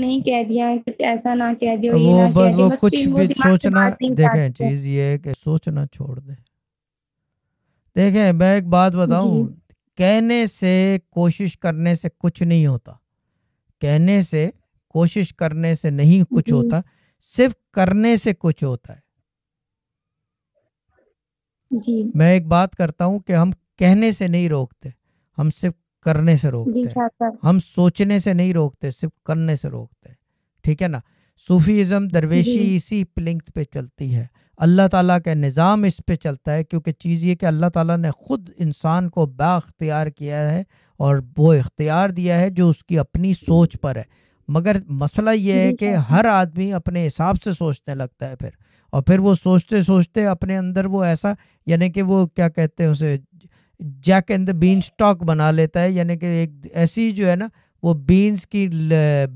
नहीं कह दिया कुछ ऐसा ना कह दियो ये ना बस कह दियो वो बस कुछ फिर वो भी सोचना देखे चीज ये है कि सोचना छोड़ दे देखे मैं एक बात जी बताऊं कहने से कोशिश करने से कुछ नहीं होता कहने से कोशिश करने से नहीं कुछ होता सिर्फ करने से कुछ होता है जी मैं एक बात करता हूं कि हम कहने से नहीं रोकते हम सिर्फ करने से रोकते हैं हम सोचने से नहीं रोकते सिर्फ करने से रोकते हैं ठीक है ना सूफीज़म दरवेशी इसी प्लिंक पे चलती है अल्लाह ताला का निज़ाम इस पे चलता है क्योंकि चीज़ ये कि अल्लाह ताला ने ख़ुद इंसान को बाख्तियार किया है और वो इख्तियार दिया है जो उसकी अपनी सोच पर है मगर मसला ये है कि हर आदमी अपने हिसाब से सोचने लगता है फिर और फिर वो सोचते सोचते अपने अंदर वो ऐसा यानी कि वो क्या कहते हैं उसे Jack and the beanstalk बना लेता है यानी कि एक ऐसी जो है ना वो बीन्स की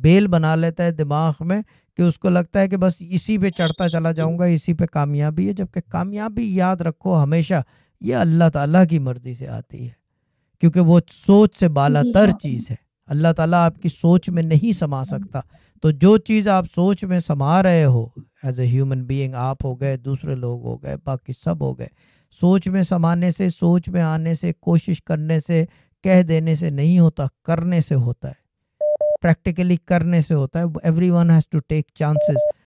बेल बना लेता है दिमाग में कि उसको लगता है कि बस इसी पे चढ़ता चला जाऊंगा इसी पे कामयाबी है जबकि कामयाबी याद रखो हमेशा ये अल्लाह ताला की मर्ज़ी से आती है क्योंकि वो सोच से बालातर चीज़ है अल्लाह ताला आपकी सोच में नहीं समा हाँ। सकता तो जो चीज़ आप सोच में समा रहे हो एज ए ह्यूमन बीइंग आप हो गए दूसरे लोग हो गए बाकी सब हो गए सोच में समाने से सोच में आने से कोशिश करने से कह देने से नहीं होता करने से होता है प्रैक्टिकली करने से होता है everyone has to take chances